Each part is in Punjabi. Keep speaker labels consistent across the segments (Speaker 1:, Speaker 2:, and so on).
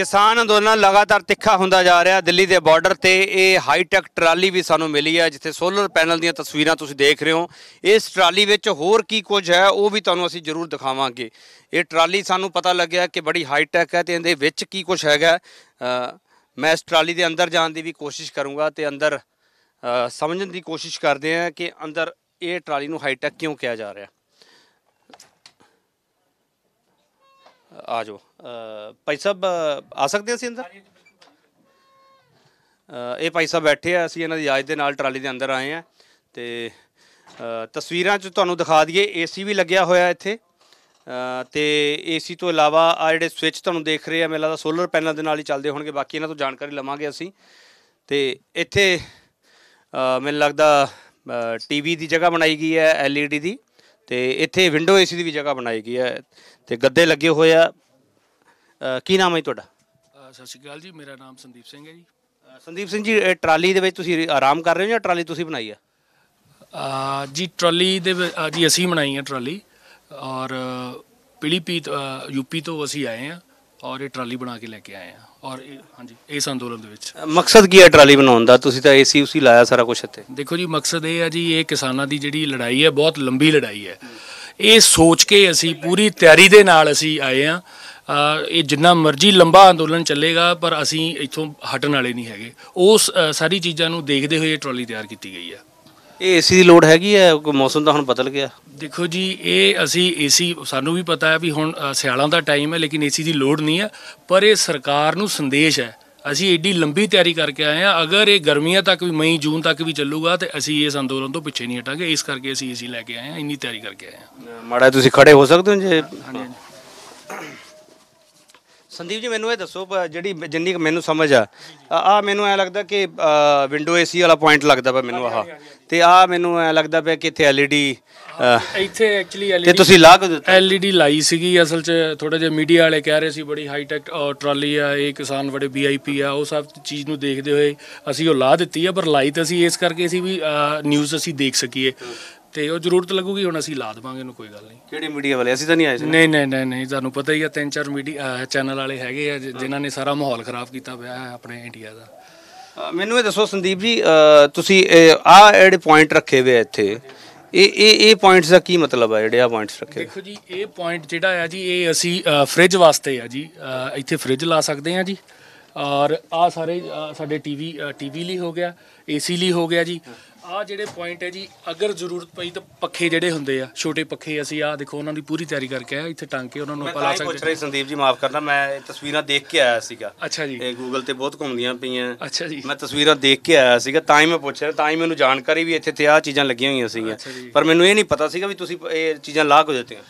Speaker 1: ਕਿਸਾਨ ਅੰਦੋਲਨ ਲਗਾਤਾਰ ਤਿੱਖਾ ਹੁੰਦਾ ਜਾ ਰਿਹਾ ਦਿੱਲੀ ਦੇ ਬਾਰਡਰ ਤੇ ਇਹ ਹਾਈ ਟੈਕ ਟਰਾਲੀ ਵੀ ਸਾਨੂੰ ਮਿਲੀ ਹੈ ਜਿੱਥੇ ਸੋਲਰ ਪੈਨਲ ਦੀਆਂ ਤਸਵੀਰਾਂ ਤੁਸੀਂ ਦੇਖ ਰਹੇ ਹੋ ਇਸ ਟਰਾਲੀ ਵਿੱਚ ਹੋਰ ਕੀ ਕੁਝ ਹੈ ਉਹ ਵੀ ਤੁਹਾਨੂੰ ਅਸੀਂ ਜ਼ਰੂਰ ਦਿਖਾਵਾਂਗੇ ਇਹ ਟਰਾਲੀ ਸਾਨੂੰ ਪਤਾ ਲੱਗਿਆ ਕਿ ਬੜੀ ਹਾਈ ਟੈਕ ਹੈ ਤੇ ਇਹਦੇ ਵਿੱਚ ਕੀ ਕੁਝ ਹੈਗਾ ਮੈਂ ਇਸ ਟਰਾਲੀ ਦੇ ਅੰਦਰ ਜਾਣ ਦੀ ਵੀ ਕੋਸ਼ਿਸ਼ ਕਰੂੰਗਾ ਤੇ ਅੰਦਰ ਸਮਝਣ ਦੀ ਕੋਸ਼ਿਸ਼ ਕਰਦੇ ਹਾਂ ਕਿ ਅੰਦਰ ਇਹ ਟਰਾਲੀ ਨੂੰ ਹਾਈ ਟੈਕ ਕਿਉਂ ਕਿਹਾ ਜਾ ਰਿਹਾ ਆ ਜਾਓ ਭਾਈ ਸਾਹਿਬ ਆ ਸਕਦੇ ਅਸੀਂ ਅੰਦਰ ਇਹ ਭਾਈ ਸਾਹਿਬ ਬੈਠੇ ਆ ਅਸੀਂ ਇਹਨਾਂ ਦੀ ਇਜਾਜ਼ਤ ਦੇ ਨਾਲ ਟਰਾਲੀ ਦੇ ਅੰਦਰ ਆਏ ਆ ਤੇ ਤਸਵੀਰਾਂ 'ਚ ਤੁਹਾਨੂੰ ਦਿਖਾ ਦਈਏ ਏਸੀ ਵੀ ਲੱਗਿਆ ਹੋਇਆ ਇੱਥੇ ਤੇ ਏਸੀ ਤੋਂ ਇਲਾਵਾ ਆ ਜਿਹੜੇ ਸਵਿਚ ਤੁਹਾਨੂੰ ਦੇਖ ਰਹੇ ਆ ਮੇਲਾ ਦਾ ਸੋਲਰ ਪੈਨਲ ਦੇ ਨਾਲ ਹੀ ਚੱਲਦੇ ਹੋਣਗੇ ਬਾਕੀ ਇਹਨਾਂ ਤੋਂ ਜਾਣਕਾਰੀ ਲਵਾਂਗੇ ਅਸੀਂ ਤੇ ਇੱਥੇ ਮੈਨੂੰ ਲੱਗਦਾ ਟੀਵੀ ਦੀ ਜਗ੍ਹਾ ਬਣਾਈ ਗਈ ਹੈ ਐਲਈਡੀ ਦੀ ਤੇ ਇੱਥੇ ਵਿੰਡੋ ਏਸੀ ਦੀ ਵੀ ਜਗ੍ਹਾ ਬਣਾਈ ਗਈ ਹੈ ਤੇ ਗੱਦੇ ਲੱਗੇ ਹੋਏ ਆ ਕੀ ਨਾਮ ਹੈ ਤੁਹਾਡਾ
Speaker 2: ਸਤਿ ਸ਼੍ਰੀ ਅਕਾਲ ਜੀ ਮੇਰਾ ਨਾਮ ਸੰਦੀਪ ਸਿੰਘ ਹੈ ਜੀ
Speaker 1: ਸੰਦੀਪ ਸਿੰਘ ਜੀ ਇਹ ਟਰਾਲੀ ਦੇ ਵਿੱਚ ਤੁਸੀਂ ਆਰਾਮ ਕਰ ਰਹੇ ਹੋ ਜਾਂ ਟਰਾਲੀ ਤੁਸੀਂ ਬਣਾਈ
Speaker 2: ਆ ਜੀ ਟਰਾਲੀ ਦੇ ਜੀ ਅਸੀਂ ਬਣਾਈ ਆ ਟਰਾਲੀ ਔਰ ਪੀਲੀਪੀਤ ਯੂਪੀ ਤੋਂ ਅਸੀਂ ਆਏ ਆ ਔਰ ਇਹ ਟਰਾਲੀ ਬਣਾ ਕੇ ਲੈ ਕੇ ਆਏ ਆ ਔਰ ਹਾਂਜੀ ਇਸ ਅੰਦੋਲਨ ਦੇ ਵਿੱਚ
Speaker 1: ਮਕਸਦ ਕੀ ਹੈ ਟਰਾਲੀ ਬਣਾਉਣ ਦਾ ਤੁਸੀਂ ਤਾਂ ਏਸੀ ਉਸੀ ਲਾਇਆ ਸਾਰਾ ਕੁਝ ਇੱਥੇ
Speaker 2: ਦੇਖੋ ਜੀ ਮਕਸਦ ਇਹ ਹੈ ਜੀ ਇਹ ਕਿਸਾਨਾਂ ਦੀ ਜਿਹੜੀ ਲੜਾਈ ਹੈ ਬਹੁਤ ਲੰਬੀ ਲੜਾਈ ਹੈ ਇਹ ਸੋਚ ਕੇ ਅਸੀਂ ਪੂਰੀ ਤਿਆਰੀ ਦੇ ਨਾਲ ਅਸੀਂ ਆਏ ਆ ਇਹ ਜਿੰਨਾ ਮਰਜ਼ੀ ਲੰਬਾ ਅੰਦੋਲਨ ਚੱਲੇਗਾ ਪਰ ਅਸੀਂ ਇੱਥੋਂ ਹਟਣ ਵਾਲੇ ਨਹੀਂ ਹੈਗੇ ਉਸ ਸਾਰੀ ਚੀਜ਼ਾਂ ਨੂੰ ਦੇਖਦੇ ਹੋਏ ਇਹ ਟਰਾਲੀ ਤਿਆਰ ਕੀਤੀ ਗਈ ਆ
Speaker 1: ਇਹ ਏਸੀ ਦੀ ਲੋਡ ਹੈਗੀ ਹੈ ਕੋਈ ਮੌਸਮ ਤਾਂ ਹੁਣ ਬਦਲ
Speaker 2: ਗਿਆ ਦੇਖੋ ਜੀ ਇਹ ਅਸੀਂ ਏਸੀ ਸਾਨੂੰ ਵੀ ਪਤਾ ਹੈ ਵੀ ਹੁਣ ਸਿਆਲਾਂ ਦਾ ਟਾਈਮ ਹੈ ਲੇਕਿਨ ਏਸੀ ਦੀ ਲੋਡ ਨਹੀਂ ਹੈ ਪਰ ਇਹ ਸਰਕਾਰ ਨੂੰ ਸੰਦੇਸ਼ ਹੈ ਅਸੀਂ ਏਡੀ ਲੰਬੀ ਤਿਆਰੀ ਕਰਕੇ ਆਏ ਆ ਅਗਰ ਇਹ ਗਰਮੀਆਂ ਤੱਕ ਵੀ ਮਈ ਜੂਨ ਤੱਕ ਵੀ ਚੱਲੂਗਾ ਤੇ ਅਸੀਂ ਇਸ ਅੰਦੋਲਨ ਤੋਂ ਪਿੱਛੇ ਨਹੀਂ ਹਟਾਂਗੇ ਇਸ ਕਰਕੇ ਅਸੀਂ ਏਸੀ ਲੈ ਕੇ ਆਏ ਆ ਇੰਨੀ ਤਿਆਰੀ ਕਰਕੇ ਆਏ
Speaker 1: ਆ ਮਾੜਾ ਤੁਸੀਂ ਖੜੇ ਹੋ ਸਕਦੇ ਹੋ ਜੇ ਹਾਂਜੀ ਹਾਂਜੀ ਸੰਦੀਪ ਜੀ ਮੈਨੂੰ ਇਹ ਦੱਸੋ ਜਿਹੜੀ ਜਿੰਨੀ ਮੈਨੂੰ ਸਮਝ ਆ ਆ ਮੈਨੂੰ ਐ ਲੱਗਦਾ ਕਿ ਵਿੰਡੋ ਏਸੀ ਵਾਲਾ ਪੁਆਇੰਟ ਲੱਗਦਾ ਪਿਆ ਮੈਨੂੰ ਆਹ ਤੇ ਆ ਮੈਨੂੰ ਐ ਲੱਗਦਾ ਪਿਆ ਕਿ ਇੱਥੇ ਐਲਈਡੀ
Speaker 2: ਇੱਥੇ ਐਕਚੁਅਲੀ ਐਲਈਡੀ ਤੇ ਤੁਸੀਂ ਲਾਗ ਦਿੱਤਾ ਐਲਈਡੀ ਲਾਈ ਸੀਗੀ ਅਸਲ 'ਚ ਥੋੜਾ ਜਿਹਾ ਮੀਡੀਆ ਵਾਲੇ ਕਹਿ ਰਹੇ ਸੀ ਬੜੀ ਹਾਈ ਟੈਕ ਟਰਾਲੀ ਆ ਇਹ ਕਿਸਾਨ ਬੜੇ ਵੀਆਈਪੀ ਆ ਉਹ ਸਭ ਚੀਜ਼ ਨੂੰ ਦੇਖਦੇ ਹੋਏ ਅਸੀਂ ਉਹ ਲਾ ਦਿੱਤੀ ਆ ਪਰ ਲਾਈ ਤਾਂ ਅਸੀਂ ਇਸ ਕਰਕੇ ਸੀ ਵੀ ਨਿਊਜ਼ ਅਸੀਂ ਦੇਖ ਸਕੀਏ ਤੇ ਉਹ ਜ਼ਰੂਰਤ ਲੱਗੂਗੀ ਹੁਣ ਅਸੀਂ ਲਾ ਦਵਾਂਗੇ ਇਹਨੂੰ ਕੋਈ ਗੱਲ ਨਹੀਂ ਕਿਹੜੇ ਮੀਡੀਆ ਵਾਲੇ ਅਸੀਂ ਤਾਂ ਨਹੀਂ ਆਏ ਸੀ ਨਹੀਂ ਨਹੀਂ ਨਹੀਂ ਨਹੀਂ ਤੁਹਾਨੂੰ ਪਤਾ ਹੀ ਆ ਤਿੰਨ ਚਾਰ ਮੀਡੀਆ ਚੈਨਲ ਵਾਲੇ ਹੈਗੇ ਆ ਜਿਨ੍ਹਾਂ ਨੇ ਸਾਰਾ ਮਾਹੌਲ ਖਰਾਬ ਕੀਤਾ ਪਿਆ ਹੈ ਆਪਣੇ ਇੰਡੀਆ ਦਾ ਮੈਨੂੰ
Speaker 1: ਇਹ ਦੱਸੋ ਸੰਦੀਪ ਜੀ ਤੁਸੀਂ ਆ ਐਡੇ ਪੁਆਇੰਟ ਰੱਖੇ ਹੋਏ ਇੱਥੇ ਇਹ ਇਹ ਇਹ ਪੁਆਇੰਟਸ ਦਾ ਕੀ ਮਤਲਬ ਹੈ ਜਿਹੜੇ ਆ ਪੁਆਇੰਟਸ ਰੱਖੇ ਹੋਏ? ਦੇਖੋ
Speaker 2: ਜੀ ਇਹ ਪੁਆਇੰਟ ਜਿਹੜਾ ਆ ਜੀ ਇਹ ਅਸੀਂ ਫ੍ਰਿਜ ਵਾਸਤੇ ਆ ਜੀ ਇੱਥੇ ਫ੍ਰਿਜ ਲਾ ਸਕਦੇ ਆ ਜੀ ਔਰ ਆ ਸਾਰੇ ਸਾਡੇ ਟੀਵੀ ਟੀਵੀ ਲਈ ਹੋ ਗਿਆ ਏਸੀ ਲਈ ਹੋ ਗਿਆ ਜੀ ਆ ਜਿਹੜੇ ਪੁਆਇੰਟ ਹੈ ਜੀ ਅਗਰ ਜ਼ਰੂਰਤ ਪਈ ਤਾਂ ਪੱਖੇ ਜਿਹੜੇ ਹੁੰਦੇ ਆ ਛੋਟੇ ਪੱਖੇ ਅਸੀਂ ਆ ਦੇਖੋ ਉਹਨਾਂ ਦੀ ਪੂਰੀ ਤਿਆਰੀ ਕਰਕੇ ਆ ਇੱਥੇ ਟਾਂਕੇ ਕੇ ਉਹਨਾਂ ਨੂੰ ਮੈਂ ਆਪਾਂ ਤਾਂ ਲਾ ਹੀ ਪੁੱਛ ਰਹੀ ਰਿਹਾ ਸੰਦੀਪ ਜੀ ਮਾਫ
Speaker 1: ਕਰਨਾ ਮੈਂ ਇਹ ਤਸਵੀਰਾਂ ਦੇਖ ਕੇ ਆਇਆ ਸੀਗਾ ਅੱਛਾ ਜੀ ਇਹ ਗੂਗਲ ਤੇ ਬਹੁਤ ਘੁੰਮਦੀਆਂ ਪਈਆਂ ਅੱਛਾ ਜੀ ਮੈਂ ਤਸਵੀਰਾਂ ਦੇਖ ਕੇ ਆਇਆ ਸੀਗਾ ਤਾਂ ਹੀ ਮੈਂ ਪੁੱਛ ਰਿਹਾ ਤਾਂ ਹੀ ਮੈਨੂੰ ਜਾਣਕਾਰੀ ਵੀ ਇੱਥੇ ਤੇ ਆ ਚੀਜ਼ਾਂ ਲੱਗੀਆਂ ਹੋਈਆਂ ਸੀਗੀਆਂ ਪਰ ਮੈਨੂੰ ਇਹ ਨਹੀਂ ਪਤਾ ਸੀਗਾ ਵੀ ਤੁਸੀਂ ਇਹ ਚੀਜ਼ਾਂ ਲਾਹ ਕੇ ਦਿੱਤੀਆਂ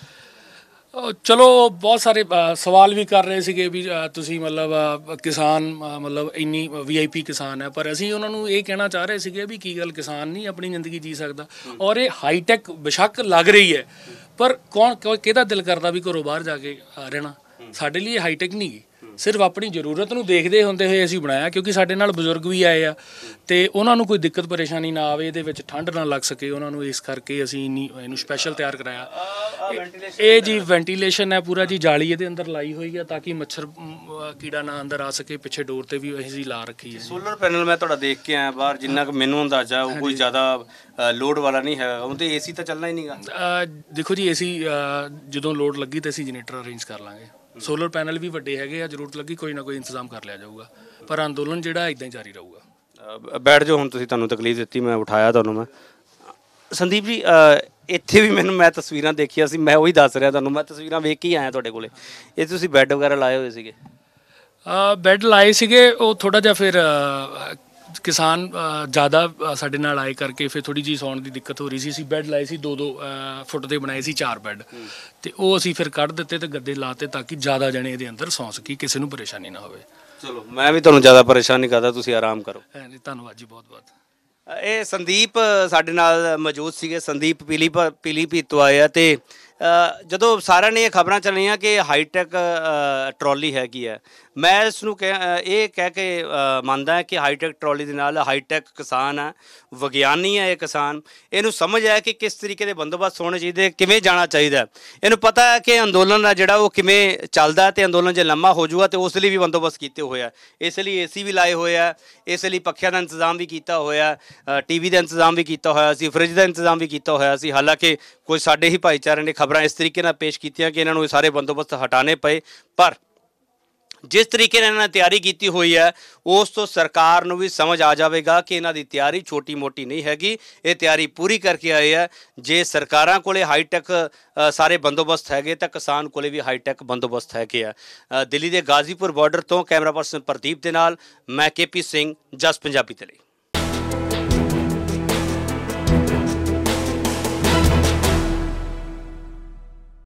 Speaker 2: ਚਲੋ ਬਹੁਤ ਸਾਰੇ ਸਵਾਲ ਵੀ ਕਰ ਰਹੇ ਸੀਗੇ ਵੀ ਤੁਸੀਂ ਮਤਲਬ ਕਿਸਾਨ ਮਤਲਬ ਇੰਨੀ ਵੀਆਈਪੀ ਕਿਸਾਨ ਹੈ ਪਰ ਅਸੀਂ ਉਹਨਾਂ ਨੂੰ ਇਹ ਕਹਿਣਾ ਚਾਹ ਰਹੇ ਸੀਗੇ ਵੀ ਕੀ ਗੱਲ ਕਿਸਾਨ ਨਹੀਂ ਆਪਣੀ ਜ਼ਿੰਦਗੀ ਜੀ ਸਕਦਾ ਔਰ ਇਹ ਹਾਈ ਟੈਕ ਬਿਸ਼ੱਕ ਲੱਗ ਰਹੀ ਹੈ ਪਰ ਕੌਣ ਕਿਹਦਾ ਦਿਲ ਕਰਦਾ ਵੀ ਘਰੋਂ ਬਾਹਰ ਜਾ ਕੇ ਰਹਿਣਾ ਸਾਡੇ ਲਈ ਹਾਈ ਟੈਕ ਨਹੀਂ ਸਿਰਫ ਆਪਣੀ ਜ਼ਰੂਰਤ ਨੂੰ ਦੇਖਦੇ ਹੁੰਦੇ ਹੋਏ ਅਸੀਂ ਬਣਾਇਆ ਕਿਉਂਕਿ ਸਾਡੇ ਨਾਲ ਬਜ਼ੁਰਗ ਵੀ ਆਏ ਆ ਤੇ ਉਹਨਾਂ ਨੂੰ ਕੋਈ ਦਿੱਕਤ ਪਰੇਸ਼ਾਨੀ ਨਾ ਆਵੇ ਇਹਦੇ ਵਿੱਚ ਠੰਡ ਨਾ ਲੱਗ ਸਕੇ ਉਹਨਾਂ ਨੂੰ ਇਸ ਕਰਕੇ ਅਸੀਂ ਇਹਨੂੰ ਸਪੈਸ਼ਲ ਤਿਆਰ ਕਰਾਇਆ ਇਹ ਜੀ ਵੈਂਟੀਲੇਸ਼ਨ ਹੈ ਪੂਰਾ ਜੀ ਜਾਲੀ ਇਹਦੇ ਅੰਦਰ ਲਾਈ ਹੋਈ ਹੈ ਤਾਂ ਕਿ ਮੱਛਰ ਕੀੜਾ ਨਾ ਅੰਦਰ ਆ ਸਕੇ ਪਿੱਛੇ ਡੋਰ ਤੇ ਵੀ ਅਸੀਂ ਲਾ ਰੱਖੀ ਹੈ ਸੋਲਰ ਪੈਨਲ ਮੈਂ ਤੁਹਾਡਾ
Speaker 1: ਦੇਖ ਕੇ ਆਇਆ ਬਾਹਰ ਜਿੰਨਾ ਕਿ ਮੈਨੂੰ ਅੰਦਾਜ਼ਾ ਉਹ ਕੋਈ ਜ਼ਿਆਦਾ ਲੋਡ ਵਾਲਾ ਨਹੀਂ ਹੈਗਾ ਉਹ ਤੇ ਏਸੀ ਤਾਂ ਚੱਲਣਾ ਹੀ
Speaker 2: ਨਹੀਂਗਾ ਦੇਖੋ ਜੀ ਏਸੀ ਜਦੋਂ ਲੋਡ ਲੱਗੀ ਤੇ ਅਸੀਂ ਜਨਰੇਟਰ ਅਰੇਂਜ ਕਰ ਲਾਂਗੇ ਸੋਲਰ ਪੈਨਲ ਵੀ ਵੱਡੇ ਹੈਗੇ ਆ ਜ਼ਰੂਰਤ ਲੱਗੀ ਕੋਈ ਨਾ ਕੋਈ ਇੰਤਜ਼ਾਮ ਕਰ ਲਿਆ ਜਾਊਗਾ ਪਰ ਅੰਦੋਲਨ ਜਿਹੜਾ ਇਦਾਂ ਹੀ ਜਾਰੀ ਰਹੂਗਾ
Speaker 1: ਬੈਠ ਜਾਓ ਹੁਣ ਤੁਸੀਂ ਤੁਹਾਨੂੰ ਤਕਲੀਫ ਦਿੱਤੀ ਮੈਂ ਉਠਾਇਆ ਤੁਹਾਨੂੰ ਮੈਂ ਸੰਦੀਪ ਜੀ ਇੱਥੇ ਵੀ ਮੈਨੂੰ ਮੈਂ ਤਸਵੀਰਾਂ ਦੇਖੀਆਂ ਸੀ ਮੈਂ ਉਹੀ ਦੱਸ ਰਿਹਾ ਤੁਹਾਨੂੰ ਮੈਂ ਤਸਵੀਰਾਂ ਵੇਖ ਕੇ ਆਇਆ ਤੁਹਾਡੇ ਕੋਲੇ ਇਹ ਤੁਸੀਂ ਬੈੱਡ ਵਗੈਰਾ ਲਾਏ ਹੋਏ ਸੀਗੇ
Speaker 2: ਬੈੱਡ ਲਾਏ ਸੀਗੇ ਉਹ ਥੋੜਾ ਜਿਹਾ ਫਿਰ ਕਿਸਾਨ ਜ਼ਿਆਦਾ ਸਾਡੇ ਨਾਲ ਆਏ ਕਰਕੇ ਫਿਰ ਥੋੜੀ ਜੀ ਸੌਣ ਦੀ ਦਿੱਕਤ ਹੋ ਰਹੀ ਸੀ ਅਸੀਂ ਬੈੱਡ ਲਾਏ ਸੀ 2-2 ਫੁੱਟ ਦੇ ਬਣਾਏ ਸੀ ਚਾਰ ਬੈੱਡ ਤੇ ਉਹ ਅਸੀਂ ਫਿਰ ਕੱਢ ਦਿੱਤੇ ਤੇ ਗੱਦੇ ਲਾਤੇ ਤਾਂ ਕਿ ਜ਼ਿਆਦਾ ਜਣੇ ਇਹਦੇ ਅੰਦਰ ਸੌਂ ਸਕੀ ਕਿਸੇ ਨੂੰ ਪਰੇਸ਼ਾਨੀ ਨਾ ਹੋਵੇ ਚਲੋ
Speaker 1: ਮੈਂ ਵੀ ਤੁਹਾਨੂੰ ਜ਼ਿਆਦਾ ਪਰੇਸ਼ਾਨ ਨਹੀਂ ਕਰਦਾ ਤੁਸੀਂ ਆਰਾਮ ਕਰੋ
Speaker 2: ਧੰਨਵਾਦ ਜੀ ਬਹੁਤ ਬਹੁਤ
Speaker 1: ਇਹ ਸੰਦੀਪ ਸਾਡੇ ਨਾਲ ਮੌਜੂਦ ਸੀਗੇ ਸੰਦੀਪ ਪੀਲੀ ਪੀਲੀ ਪੀਤੋ ਆਇਆ ਤੇ ਜਦੋਂ ਸਾਰਿਆਂ ਨੇ ਇਹ ਖਬਰਾਂ ਚੱਲੀਆਂ ਕਿ ਹਾਈਟੈਕ ਟਰਾਲੀ ਹੈਗੀ ਹੈ ਮੈਂ ਇਸ ਨੂੰ ਇਹ ਕਹਿ ਕੇ ਮੰਨਦਾ ਹਾਂ ਕਿ ਹਾਈਟੈਕ ਟਰਾਲੀ ਦੇ ਨਾਲ ਹਾਈਟੈਕ ਕਿਸਾਨ ਆ ਵਿਗਿਆਨੀ ਆ ਇਹ ਕਿਸਾਨ ਇਹਨੂੰ ਸਮਝ ਆ ਕਿ ਕਿਸ ਤਰੀਕੇ ਦੇ ਬੰਦੋਬਸਤ ਹੋਣੇ ਚਾਹੀਦੇ ਕਿਵੇਂ ਜਾਣਾ ਚਾਹੀਦਾ ਇਹਨੂੰ ਪਤਾ ਹੈ ਕਿ ਅੰਦੋਲਨ ਆ ਜਿਹੜਾ ਉਹ ਕਿਵੇਂ ਚੱਲਦਾ ਤੇ ਅੰਦੋਲਨ ਜੇ ਲੰਮਾ ਹੋ ਜਾਊਗਾ ਤੇ ਉਸ ਲਈ ਵੀ ਬੰਦੋਬਸਤ ਕੀਤੇ ਹੋਇਆ ਇਸ ਲਈ ਏਸੀ ਵੀ ਲਾਏ ਹੋਇਆ ਇਸ ਲਈ ਪੱਖਿਆਂ ਦਾ ਇੰਤਜ਼ਾਮ ਵੀ ਕੀਤਾ ਹੋਇਆ ਟੀਵੀ ਦਾ ਇੰਤਜ਼ਾਮ ਵੀ ਕੀਤਾ ਹੋਇਆ ਸੀ ਫ੍ਰਿਜ ਦਾ ਇੰਤਜ਼ਾਮ ਵੀ ਕੀਤਾ ਹੋਇਆ ਸੀ ਹਾਲਾਂਕਿ ਕੋਈ ਸਾਡੇ ਹੀ ਭਾਈਚਾਰੇ ਨੇ ਖਬਰਾਂ ਇਸ ਤਰੀਕੇ ਨਾਲ ਪੇਸ਼ ਕੀਤੀਆਂ ਕਿ ਇਹਨਾਂ ਨੂੰ ਇਹ ਸਾਰੇ ਬੰਦੋਬਸਤ ਹਟਾਣੇ ਪਏ ਪਰ ਜਿਸ ਤਰੀਕੇ ਨਾਲ ਇਹਨਾਂ ਨੇ ਤਿਆਰੀ ਕੀਤੀ ਹੋਈ ਹੈ ਉਸ ਤੋਂ ਸਰਕਾਰ ਨੂੰ ਵੀ ਸਮਝ ਆ ਜਾਵੇਗਾ ਕਿ ਇਹਨਾਂ ਦੀ ਤਿਆਰੀ ਛੋਟੀ-ਮੋਟੀ ਨਹੀਂ ਹੈਗੀ ਇਹ ਤਿਆਰੀ ਪੂਰੀ ਕਰਕੇ ਆਏ ਆ ਜੇ ਸਰਕਾਰਾਂ ਕੋਲੇ ਹਾਈ-ਟੈਕ ਸਾਰੇ ਬੰਦੋਬਸਤ ਹੈਗੇ ਤਾਂ ਕਿਸਾਨ ਕੋਲੇ ਵੀ ਹਾਈ-ਟੈਕ ਬੰਦੋਬਸਤ ਹੈਗੇ ਆ ਦਿੱਲੀ ਦੇ ਗਾਜ਼ੀਪੁਰ ਬਾਰਡਰ ਤੋਂ ਕੈਮਰਾ ਪਰਸਨ ਪ੍ਰਦੀਪ ਦੇ ਨਾਲ ਮੈਂ ਕੇਪੀ ਸਿੰਘ ਜਸ ਪੰਜਾਬੀ ਤੇ ਲਈ